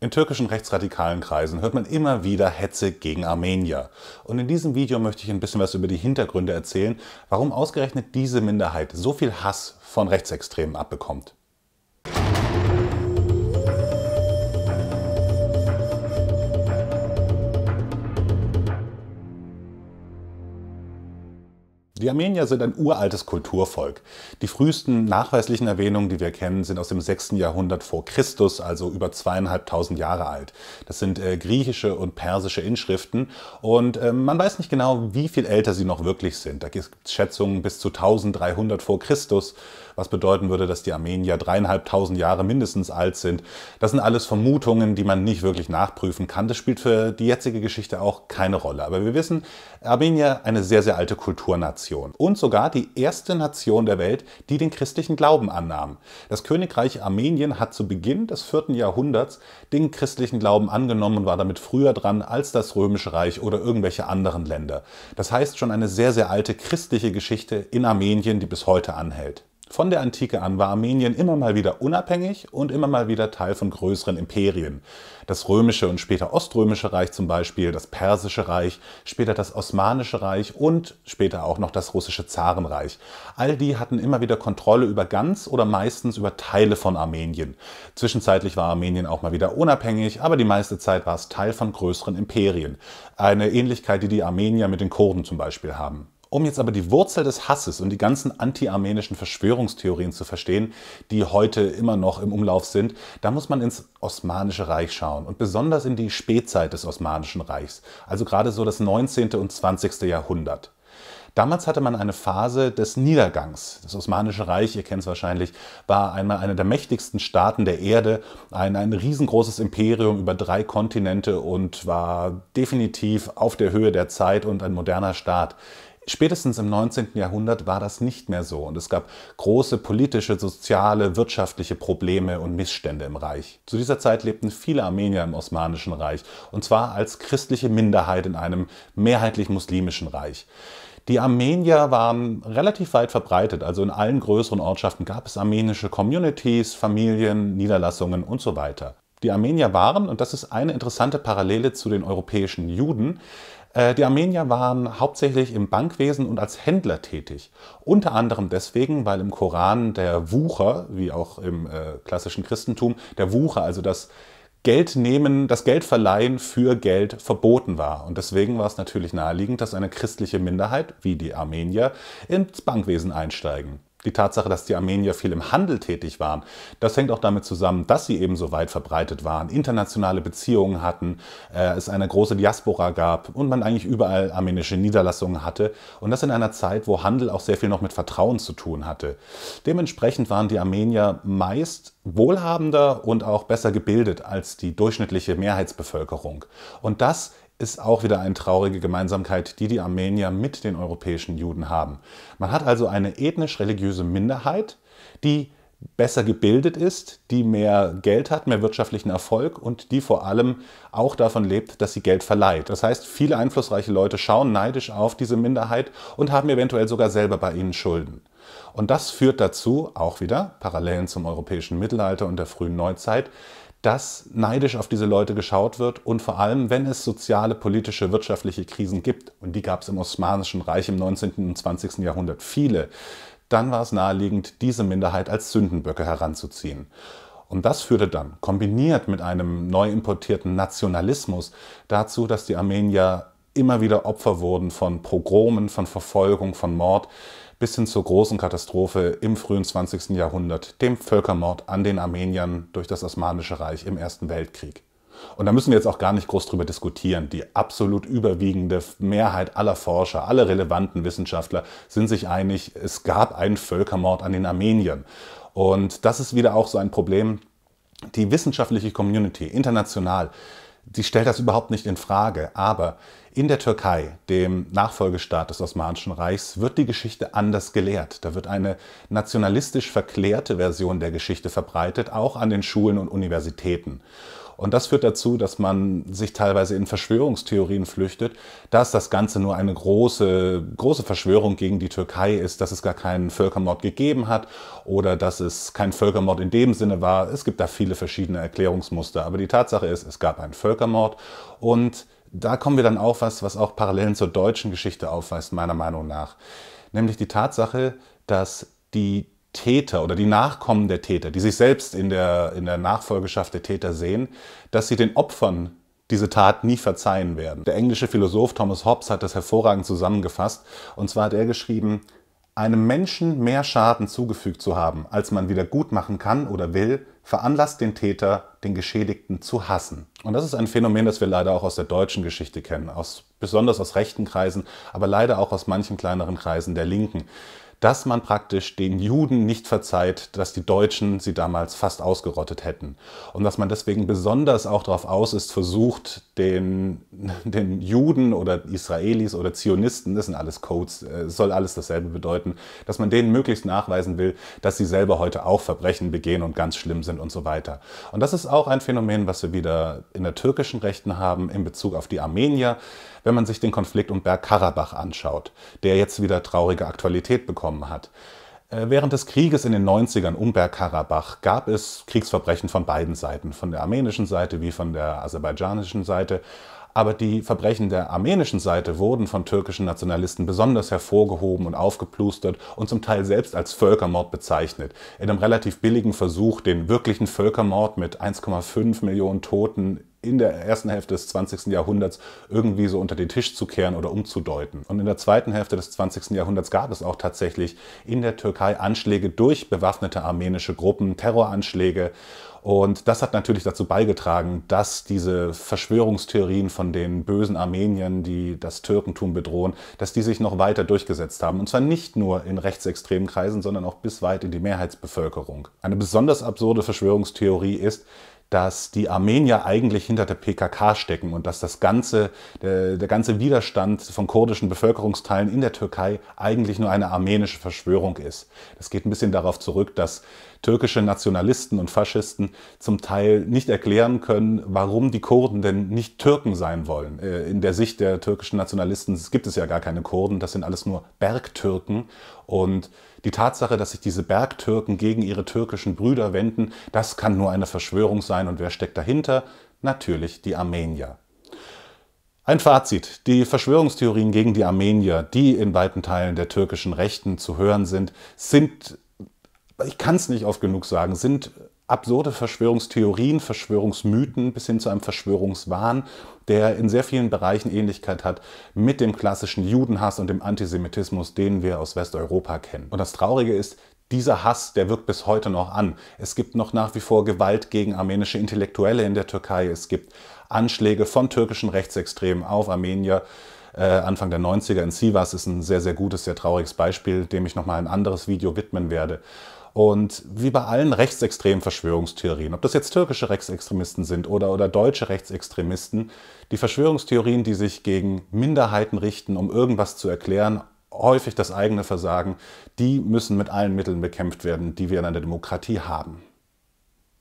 In türkischen rechtsradikalen Kreisen hört man immer wieder Hetze gegen Armenier. Und in diesem Video möchte ich ein bisschen was über die Hintergründe erzählen, warum ausgerechnet diese Minderheit so viel Hass von Rechtsextremen abbekommt. Die Armenier sind ein uraltes Kulturvolk. Die frühesten nachweislichen Erwähnungen, die wir kennen, sind aus dem 6. Jahrhundert vor Christus, also über zweieinhalbtausend Jahre alt. Das sind äh, griechische und persische Inschriften und äh, man weiß nicht genau, wie viel älter sie noch wirklich sind. Da gibt es Schätzungen bis zu 1300 vor Christus was bedeuten würde, dass die Armenier dreieinhalbtausend Jahre mindestens alt sind. Das sind alles Vermutungen, die man nicht wirklich nachprüfen kann. Das spielt für die jetzige Geschichte auch keine Rolle. Aber wir wissen, Armenier eine sehr, sehr alte Kulturnation und sogar die erste Nation der Welt, die den christlichen Glauben annahm. Das Königreich Armenien hat zu Beginn des vierten Jahrhunderts den christlichen Glauben angenommen und war damit früher dran als das Römische Reich oder irgendwelche anderen Länder. Das heißt schon eine sehr, sehr alte christliche Geschichte in Armenien, die bis heute anhält. Von der Antike an war Armenien immer mal wieder unabhängig und immer mal wieder Teil von größeren Imperien. Das römische und später oströmische Reich zum Beispiel, das persische Reich, später das osmanische Reich und später auch noch das russische Zarenreich. All die hatten immer wieder Kontrolle über ganz oder meistens über Teile von Armenien. Zwischenzeitlich war Armenien auch mal wieder unabhängig, aber die meiste Zeit war es Teil von größeren Imperien. Eine Ähnlichkeit, die die Armenier mit den Kurden zum Beispiel haben. Um jetzt aber die Wurzel des Hasses und die ganzen anti-armenischen Verschwörungstheorien zu verstehen, die heute immer noch im Umlauf sind, da muss man ins Osmanische Reich schauen und besonders in die Spätzeit des Osmanischen Reichs, also gerade so das 19. und 20. Jahrhundert. Damals hatte man eine Phase des Niedergangs. Das Osmanische Reich, ihr kennt es wahrscheinlich, war einmal einer der mächtigsten Staaten der Erde, ein, ein riesengroßes Imperium über drei Kontinente und war definitiv auf der Höhe der Zeit und ein moderner Staat. Spätestens im 19. Jahrhundert war das nicht mehr so und es gab große politische, soziale, wirtschaftliche Probleme und Missstände im Reich. Zu dieser Zeit lebten viele Armenier im Osmanischen Reich und zwar als christliche Minderheit in einem mehrheitlich muslimischen Reich. Die Armenier waren relativ weit verbreitet, also in allen größeren Ortschaften gab es armenische Communities, Familien, Niederlassungen und so weiter. Die Armenier waren, und das ist eine interessante Parallele zu den europäischen Juden, äh, die Armenier waren hauptsächlich im Bankwesen und als Händler tätig. Unter anderem deswegen, weil im Koran der Wucher, wie auch im äh, klassischen Christentum, der Wucher, also das Geld nehmen, das Geld verleihen für Geld verboten war. Und deswegen war es natürlich naheliegend, dass eine christliche Minderheit, wie die Armenier, ins Bankwesen einsteigen. Die Tatsache, dass die Armenier viel im Handel tätig waren, das hängt auch damit zusammen, dass sie eben so weit verbreitet waren, internationale Beziehungen hatten, äh, es eine große Diaspora gab und man eigentlich überall armenische Niederlassungen hatte. Und das in einer Zeit, wo Handel auch sehr viel noch mit Vertrauen zu tun hatte. Dementsprechend waren die Armenier meist wohlhabender und auch besser gebildet als die durchschnittliche Mehrheitsbevölkerung. Und das ist auch wieder eine traurige Gemeinsamkeit, die die Armenier mit den europäischen Juden haben. Man hat also eine ethnisch-religiöse Minderheit, die besser gebildet ist, die mehr Geld hat, mehr wirtschaftlichen Erfolg und die vor allem auch davon lebt, dass sie Geld verleiht. Das heißt, viele einflussreiche Leute schauen neidisch auf diese Minderheit und haben eventuell sogar selber bei ihnen Schulden. Und das führt dazu, auch wieder Parallelen zum europäischen Mittelalter und der frühen Neuzeit, dass neidisch auf diese Leute geschaut wird und vor allem, wenn es soziale, politische, wirtschaftliche Krisen gibt, und die gab es im Osmanischen Reich im 19. und 20. Jahrhundert viele, dann war es naheliegend, diese Minderheit als Sündenböcke heranzuziehen. Und das führte dann, kombiniert mit einem neu importierten Nationalismus, dazu, dass die Armenier immer wieder Opfer wurden von Pogromen, von Verfolgung, von Mord, bis hin zur großen Katastrophe im frühen 20. Jahrhundert, dem Völkermord an den Armeniern durch das Osmanische Reich im Ersten Weltkrieg. Und da müssen wir jetzt auch gar nicht groß drüber diskutieren. Die absolut überwiegende Mehrheit aller Forscher, alle relevanten Wissenschaftler sind sich einig, es gab einen Völkermord an den Armeniern. Und das ist wieder auch so ein Problem. Die wissenschaftliche Community international Sie stellt das überhaupt nicht in Frage, aber in der Türkei, dem Nachfolgestaat des Osmanischen Reichs, wird die Geschichte anders gelehrt. Da wird eine nationalistisch verklärte Version der Geschichte verbreitet, auch an den Schulen und Universitäten. Und das führt dazu, dass man sich teilweise in Verschwörungstheorien flüchtet, dass das Ganze nur eine große, große Verschwörung gegen die Türkei ist, dass es gar keinen Völkermord gegeben hat oder dass es kein Völkermord in dem Sinne war. Es gibt da viele verschiedene Erklärungsmuster. Aber die Tatsache ist, es gab einen Völkermord und da kommen wir dann auf was, was auch Parallelen zur deutschen Geschichte aufweist, meiner Meinung nach. Nämlich die Tatsache, dass die Täter oder die Nachkommen der Täter, die sich selbst in der, in der Nachfolgeschaft der Täter sehen, dass sie den Opfern diese Tat nie verzeihen werden. Der englische Philosoph Thomas Hobbes hat das hervorragend zusammengefasst. Und zwar hat er geschrieben, einem Menschen mehr Schaden zugefügt zu haben, als man wieder gut machen kann oder will, veranlasst den Täter, den Geschädigten zu hassen. Und das ist ein Phänomen, das wir leider auch aus der deutschen Geschichte kennen, aus, besonders aus rechten Kreisen, aber leider auch aus manchen kleineren Kreisen der Linken dass man praktisch den Juden nicht verzeiht, dass die Deutschen sie damals fast ausgerottet hätten. Und dass man deswegen besonders auch darauf aus ist, versucht, den, den Juden oder Israelis oder Zionisten, das sind alles Codes, äh, soll alles dasselbe bedeuten, dass man denen möglichst nachweisen will, dass sie selber heute auch Verbrechen begehen und ganz schlimm sind und so weiter. Und das ist auch ein Phänomen, was wir wieder in der türkischen Rechten haben in Bezug auf die Armenier, wenn man sich den Konflikt um Bergkarabach anschaut, der jetzt wieder traurige Aktualität bekommt bekommen hat. Äh, während des Krieges in den 90ern um Bergkarabach gab es Kriegsverbrechen von beiden Seiten, von der armenischen Seite wie von der aserbaidschanischen Seite. Aber die Verbrechen der armenischen Seite wurden von türkischen Nationalisten besonders hervorgehoben und aufgeplustert und zum Teil selbst als Völkermord bezeichnet. In einem relativ billigen Versuch, den wirklichen Völkermord mit 1,5 Millionen Toten in der ersten Hälfte des 20. Jahrhunderts irgendwie so unter den Tisch zu kehren oder umzudeuten. Und in der zweiten Hälfte des 20. Jahrhunderts gab es auch tatsächlich in der Türkei Anschläge durch bewaffnete armenische Gruppen, Terroranschläge. Und das hat natürlich dazu beigetragen, dass diese Verschwörungstheorien von den bösen Armeniern, die das Türkentum bedrohen, dass die sich noch weiter durchgesetzt haben. Und zwar nicht nur in rechtsextremen Kreisen, sondern auch bis weit in die Mehrheitsbevölkerung. Eine besonders absurde Verschwörungstheorie ist, dass die Armenier eigentlich hinter der PKK stecken und dass das ganze, der, der ganze Widerstand von kurdischen Bevölkerungsteilen in der Türkei eigentlich nur eine armenische Verschwörung ist. Das geht ein bisschen darauf zurück, dass türkische Nationalisten und Faschisten zum Teil nicht erklären können, warum die Kurden denn nicht Türken sein wollen. Äh, in der Sicht der türkischen Nationalisten gibt es ja gar keine Kurden, das sind alles nur Bergtürken. Und die Tatsache, dass sich diese Bergtürken gegen ihre türkischen Brüder wenden, das kann nur eine Verschwörung sein. Und wer steckt dahinter? Natürlich die Armenier. Ein Fazit. Die Verschwörungstheorien gegen die Armenier, die in weiten Teilen der türkischen Rechten zu hören sind, sind, ich kann es nicht oft genug sagen, sind absurde Verschwörungstheorien, Verschwörungsmythen bis hin zu einem Verschwörungswahn, der in sehr vielen Bereichen Ähnlichkeit hat mit dem klassischen Judenhass und dem Antisemitismus, den wir aus Westeuropa kennen. Und das Traurige ist, dieser Hass, der wirkt bis heute noch an. Es gibt noch nach wie vor Gewalt gegen armenische Intellektuelle in der Türkei. Es gibt Anschläge von türkischen Rechtsextremen auf Armenier. Äh, Anfang der 90er in Sivas ist ein sehr, sehr gutes, sehr trauriges Beispiel, dem ich nochmal ein anderes Video widmen werde. Und wie bei allen rechtsextremen Verschwörungstheorien, ob das jetzt türkische Rechtsextremisten sind oder, oder deutsche Rechtsextremisten, die Verschwörungstheorien, die sich gegen Minderheiten richten, um irgendwas zu erklären, häufig das eigene Versagen, die müssen mit allen Mitteln bekämpft werden, die wir in einer Demokratie haben.